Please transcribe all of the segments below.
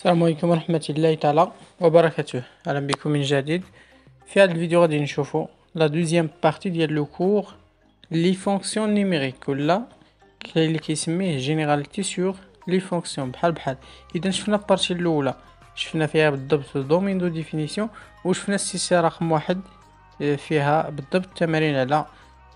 السلام عليكم ورحمة الله تعالى وبركاته أهلا بكم من جديد في هذا الفيديو غادي نشوفو لا دوزيام بارتي ديال لو كور لي فونكسيون نيميريك ولا كاين اللي كيسميه جينيراليتي سور لي فونكسيون بحال بحال اذا شفنا البارتي الاولى شفنا فيها بالضبط دومين دو ديفينيسيون وشفنا السلسله رقم واحد فيها بالضبط التمارين على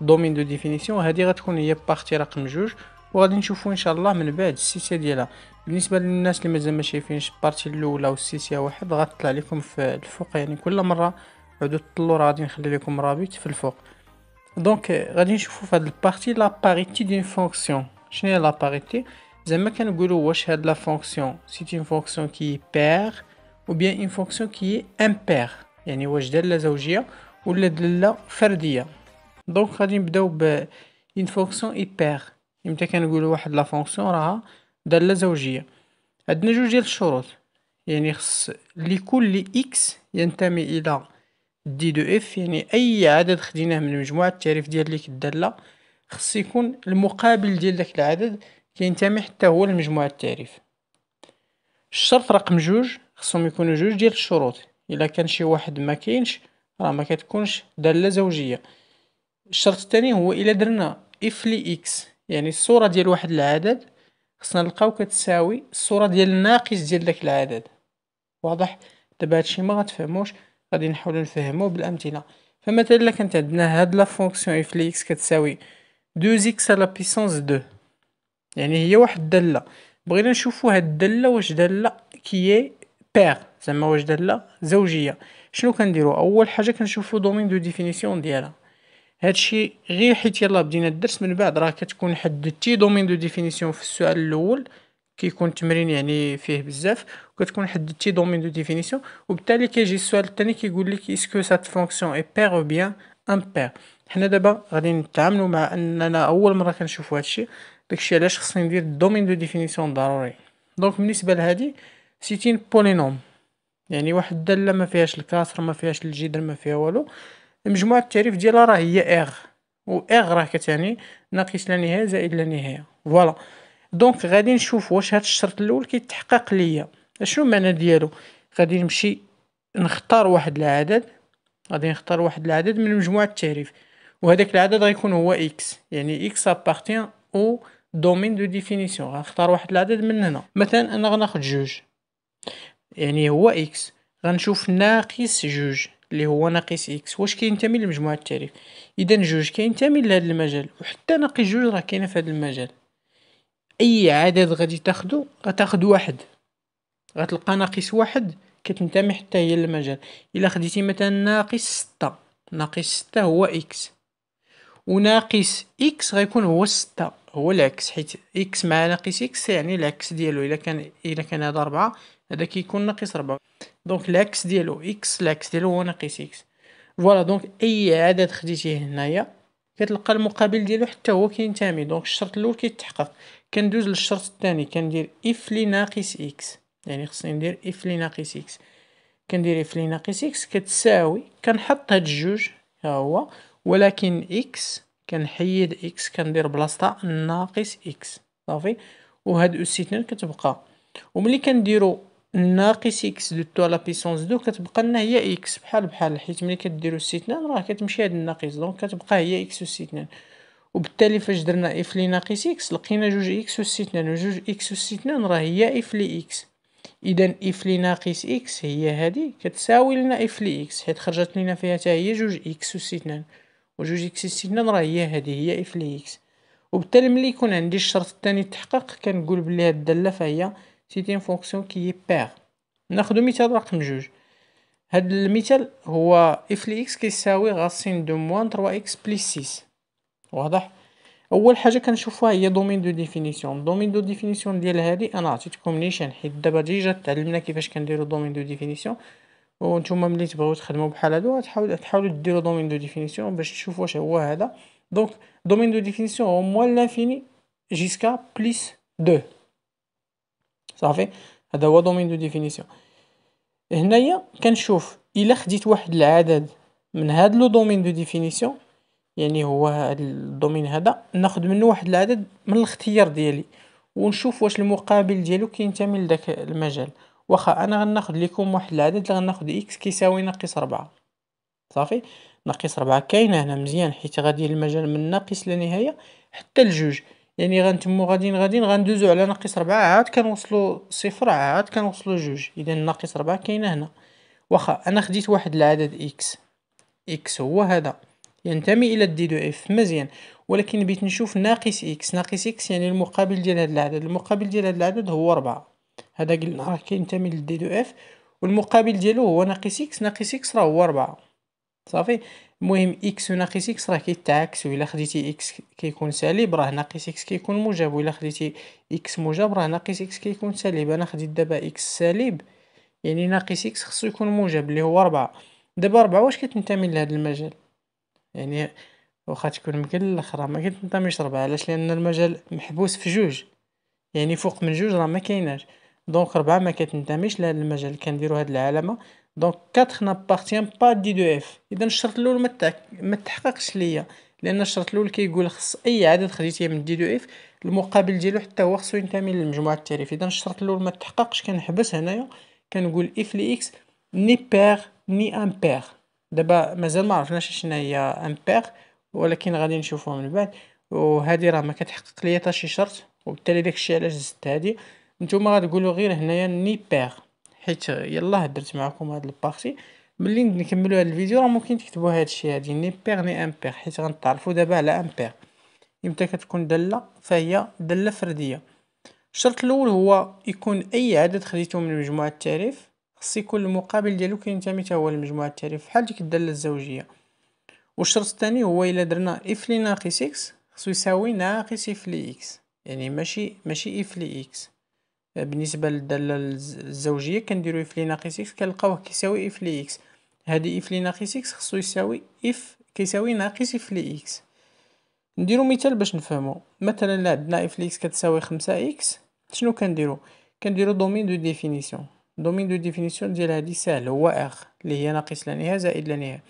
دومين دو ديفينيسيون هذه غتكون هي بارتي رقم جوج وغادي نشوفو ان شاء الله من بعد السلسله ديالها بالنسبه للناس اللي مازال ما شايفينش البارتي الاولى والسيسيا واحد غطلع لكم في الفوق يعني كل مره عدو تطلوا راه غادي نخلي لكم رابط في الفوق دونك euh, غادي نشوفوا في هذه البارتي لا باريتي دي فونكسيون شنو هي لا باريتي زعما كنقولوا واش هاد لا فونكسيون سي اون فونكسيون كي بير او بيان اون فونكسيون كي امبير يعني واش داله زوجيه ولا داله فرديه دونك غادي نبداو ب فونكسيون اي بير امتى كنقولوا واحد لا فونكسيون راها داله زوجيه عندنا جوج ديال الشروط يعني خص لكل اكس ينتمي الى دي دو اف يعني اي عدد خديناه من مجموعه التعريف ديال ديك الداله خص يكون المقابل ديال داك العدد كينتمي حتى هو لمجموعه التعريف الشرط رقم جوج خصهم يكونوا جوج ديال الشروط الا كان شي واحد ما كاينش راه ما كتكونش داله زوجيه الشرط الثاني هو الا درنا اف لي اكس يعني الصوره ديال واحد العدد خصنا نلقاو كتساوي الصوره ديال الناقص ديال داك العدد واضح دابا هادشي ما غتفهموش غادي نحاولو نفهموه بالامثله فمثلا الا كانت عندنا هاد لا فونكسيون اف لي اكس كتساوي 2 اكس على بيسونس 2 يعني هي واحد الداله بغينا نشوفو هاد الداله واش داله كي بير زعما واش داله زوجيه شنو كنديرو اول حاجه كنشوفو دومين دو ديفينيسيون ديالها هادشي غير حيت يلاه بدينا الدرس من بعد راه كتكون حددتي دومين دو ديفينيسيون في السؤال الاول كيكون تمرين يعني فيه بزاف وكتكون حددتي دومين دو ديفينيسيون وبالتالي كيجي السؤال الثاني كيقول لك اسكو سات فونكسيون اي بير او بيان امبير حنا دابا غادي نتعاملوا مع اننا اول مره كنشوفوا هادشي داكشي علاش خصني ندير دومين دو ديفينيسيون ضروري دونك بالنسبه لهادي سيتين بولينوم يعني واحد الداله ما فيهاش الكسر ما فيهاش الجذر ما فيها والو مجموعة التعريف ديالها راه هي اغ و اغ راه كتعني ناقص لا نهاية زائد لا نهاية فوالا دونك غادي نشوف واش هاد الشرط الاول كيتحقق ليا شنو المعنى ديالو غادي نمشي نختار واحد العدد غادي نختار واحد العدد من مجموعة التعريف وهذاك العدد غيكون هو اكس يعني اكس ابارتيان او دومين دو ديفينيسيون غنختار واحد العدد من هنا مثلا انا غناخد جوج يعني هو اكس غنشوف ناقص جوج اللي هو ناقص اكس واش كينتمي للمجموعة التعريف اذا جوج كينتمي لهذا المجال وحتى ناقص جوج راه كاينه في هذا المجال اي عدد غادي تاخدو غتاخد واحد غتلقى ناقص واحد كتنتمي حتى هي للمجال الا خديتي مثلا ناقص ستة ناقص ستة هو اكس وناقص اكس غيكون هو ستة هو العكس حيت اكس مع ناقص اكس يعني العكس ديالو الا كان الا كان هذا ربعة هذا كيكون ناقص ربعة دونك العكس ديالو اكس العكس ديالو هو ناقص اكس فوالا دونك اي عدد خديتيه هنايا كتلقى المقابل ديالو حتى هو كينتمي دونك الشرط الاول كيتحقق كندوز للشرط الثاني كندير اف لي ناقص اكس يعني خصني ندير اف لي ناقص اكس كندير اف لي ناقص اكس كتساوي كنحط هاد الجوج ها هو ولكن اكس كنحيد اكس كندير بلاصتها ناقص اكس صافي وهاد اوسيتنين كتبقى وملي كنديرو ناقص اكس دو تو على بيسونس دو كتبقى لنا هي اكس بحال بحال حيت ملي كديرو 2 راه كتمشي هاد الناقص دونك كتبقى هي اكس 2 وبالتالي فاش درنا اف لي ناقص اكس لقينا جوج اكس 2 وجوج اكس 2 راه هي اف لي اكس اذا اف لي ناقص اكس هي هادي كتساوي لنا اف لي اكس حيت خرجت لنا فيها حتى هي جوج اكس 2 وجوج اكس 2 راه هي هادي هي اف لي اكس وبالتالي ملي يكون عندي الشرط الثاني تحقق كنقول بلي هاد الداله فهي سيتي اون فونكسيون كي بير ناخدو مثال رقم جوج هاد المثال هو اف لي اكس كيساوي غاسين دو موان 3 اكس بليس 6 واضح اول حاجه كنشوفوها هي دومين دو ديفينيسيون دومين دو ديفينيسيون ديال هادي انا عطيتكم نيشان حيت دابا ديجا تعلمنا كيفاش كنديرو دومين دو ديفينيسيون وانتم ملي تبغيو تخدموا بحال هادو غتحاولوا تحاولوا ديروا دومين دو ديفينيسيون باش تشوفوا واش هو هذا دونك دومين دو ديفينيسيون هو موان لانفيني جيسكا بليس 2 صافي هذا هو دومين دو ديفينيسيون هنايا كنشوف الا خديت واحد العدد من هاد لو دومين دو ديفينيسيون يعني هو هاد الدومين هذا ناخد منه واحد العدد من الاختيار ديالي ونشوف واش المقابل ديالو كينتمي لذاك المجال واخا انا غناخذ ليكم واحد العدد غناخذ اكس كيساوي ناقص ربعة صافي ناقص ربعة كاينه هنا مزيان حيت غادي المجال من ناقص لنهايه حتى لجوج يعني غنتمو غاديين غاديين غندوزو على ناقص ربعة عاد كنوصلو صفر عاد كنوصلو جوج اذا ناقص ربعة كاينه هنا واخا انا خديت واحد العدد اكس اكس هو هذا ينتمي يعني الى الدي دو اف مزيان ولكن بغيت نشوف ناقص اكس ناقص اكس يعني المقابل ديال هذا العدد المقابل ديال هذا العدد هو ربعة هذا قلنا راه كينتمي للدي دو اف والمقابل ديالو هو ناقص اكس ناقص اكس راه هو ربعة صافي المهم اكس ناقص اكس راه كيتعاكس الا خديتي اكس كيكون سالب راه ناقص اكس كيكون موجب الا خديتي اكس موجب راه ناقص اكس كيكون سالب انا خديت دابا اكس سالب يعني ناقص اكس خصو يكون موجب اللي هو 4 دابا 4 واش كتنتمي لهذا المجال يعني واخا تكون مكل الاخرى ما كتنتميش 4 علاش لان المجال محبوس في جوج يعني فوق من جوج راه ما كايناش دونك 4 ما كتنتميش لهذا المجال كنديروا هاد العلامه دونك 4 نابارتيان با دي دو اف اذا الشرط الاول ما متح... تحققش ليا لان الشرط الاول كيقول خص اي عدد خديتيه من دي دو اف المقابل ديالو حتى هو خصو ينتمي للمجموعه التعريفيه اذا الشرط الاول ما تحققش كنحبس هنايا كنقول اف لي اكس ني بير ني امبير دابا مازال ما عرفناش شنو هي امبير ولكن غادي نشوفوها من بعد وهذه راه ما كتحقق ليا حتى شي شرط وبالتالي داكشي علاش زدت هذه نتوما غتقولوا غير هنايا ني بير حيت يلاه درت معكم هاد البارتي ملي نكملوا هاد الفيديو راه ممكن تكتبوا هاد الشيء هادي ني بير ني امبير حيت غنتعرفوا دابا على امبير امتى كتكون داله فهي داله فرديه الشرط الاول هو يكون اي عدد خديته من مجموعه التعريف خص يكون المقابل ديالو كينتمي حتى هو لمجموعه التعريف بحال ديك الداله الزوجيه والشرط الثاني هو الا درنا اف لي ناقص اكس خصو يساوي ناقص اف لي اكس يعني ماشي ماشي اف لي اكس بالنسبه للداله الزوجيه كنديرو اف لي ناقص اكس كنلقاوه كيساوي اف لي اكس هادي اف لي ناقص اكس خصو يساوي اف كيساوي ناقص اف لي اكس نديرو مثال باش نفهمو مثلا لا عندنا اف لي اكس كتساوي خمسة اكس شنو كنديرو كنديرو دومين دو ديفينيسيون دومين دو ديفينيسيون ديال هادي ساهل هو اخ اللي هي ناقص لا نهايه زائد لا نهايه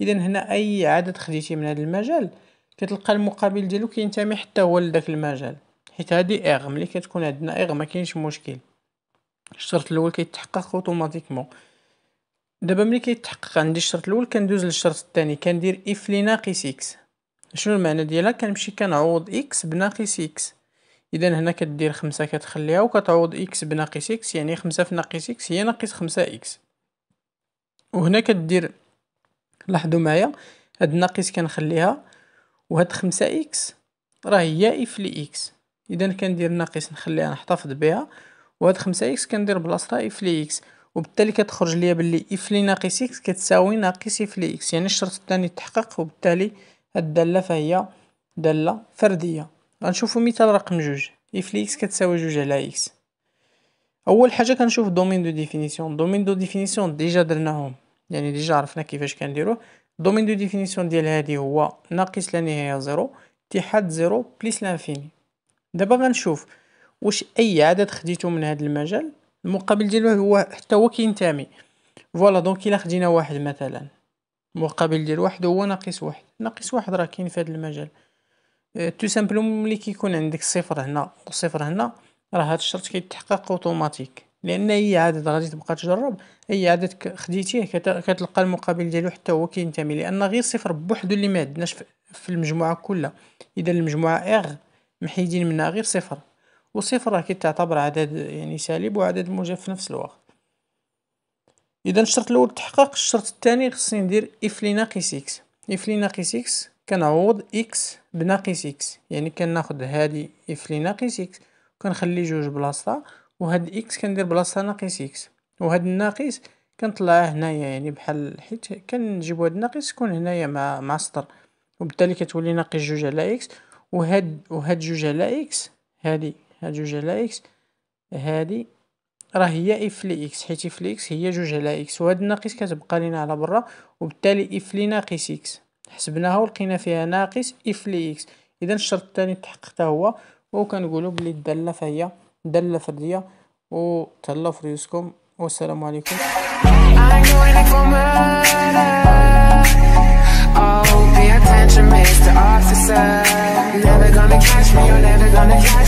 اذا هنا اي عدد خديتي من هذا المجال كتلقى المقابل ديالو كينتمي حتى هو لذاك المجال حيت هادي ايغ ملي كتكون عندنا ايغ ما كاينش مشكل الشرط الاول كيتحقق اوتوماتيكمون دابا ملي كيتحقق عندي الشرط الاول كندوز للشرط الثاني كندير اف لناقص اكس شنو المعنى ديالها كنمشي كنعوض اكس بناقص اكس اذا هنا كدير خمسة كتخليها وكتعوض اكس بناقص اكس يعني خمسة في ناقص اكس هي ناقص خمسة اكس وهنا كدير لاحظوا معايا هاد الناقص كنخليها وهاد خمسة اكس راه هي اف اكس اذا كندير ناقص نخليها نحتفظ بها وهاد خمسة اكس كندير بلاصتها اف لي اكس وبالتالي كتخرج ليا بلي اف لي ناقص اكس كتساوي ناقص اف لي اكس يعني الشرط الثاني تحقق وبالتالي هاد الداله فهي داله فرديه غنشوفو مثال رقم جوج اف لي اكس كتساوي جوج على اكس اول حاجه كنشوف دومين دو ديفينيسيون دومين دو ديفينيسيون ديجا درناهم يعني ديجا عرفنا كيفاش كنديروه دومين دو ديفينيسيون ديال هادي هو ناقص لا نهايه زيرو اتحاد زيرو بليس لانفيني دابا غنشوف واش اي عدد خديتو من هذا المجال المقابل ديالو هو حتى هو كينتمي فوالا دونك الا خدينا واحد مثلا المقابل ديال واحد هو ناقص واحد ناقص واحد راه كاين في هذا المجال آه، تو سامبلومون ملي كيكون عندك صفر هنا وصفر هنا راه هذا الشرط كيتحقق اوتوماتيك لان اي عدد غادي تبقى تجرب اي عدد خديتيه كتلقى المقابل ديالو حتى هو كينتمي لان غير صفر بوحدو اللي ما عندناش في المجموعه كلها اذا المجموعه اغ محيدين منها غير صفر وصفر راه كيتعتبر عدد يعني سالب وعدد موجب في نفس الوقت اذا الشرط الاول تحقق الشرط الثاني خصني ندير اف لي ناقص اكس اف لي ناقص اكس كنعوض اكس بناقص اكس يعني كناخد هادي اف لي ناقص اكس كنخلي جوج بلاصتها وهاد اكس كندير بلاصتها ناقص اكس وهاد الناقص كنطلعه هنايا يعني بحال حيت كنجيبو هاد الناقص يكون هنايا مع مع السطر وبالتالي كتولي ناقص جوج على اكس وهاد وهاد جوج على اكس هادي هاد جوج على اكس هادي راه هي اف لي اكس حيت اف لي اكس هي جوج على اكس وهاد الناقص كتبقى لينا على برا وبالتالي اف لي ناقص اكس حسبناها ولقينا فيها ناقص اف لي اكس اذا الشرط الثاني تحقق هو وكنقولوا بلي الداله فهي داله فرديه وتهلا فريوسكم والسلام عليكم Attention, Mr. Officer Never gonna catch me, you're never gonna catch me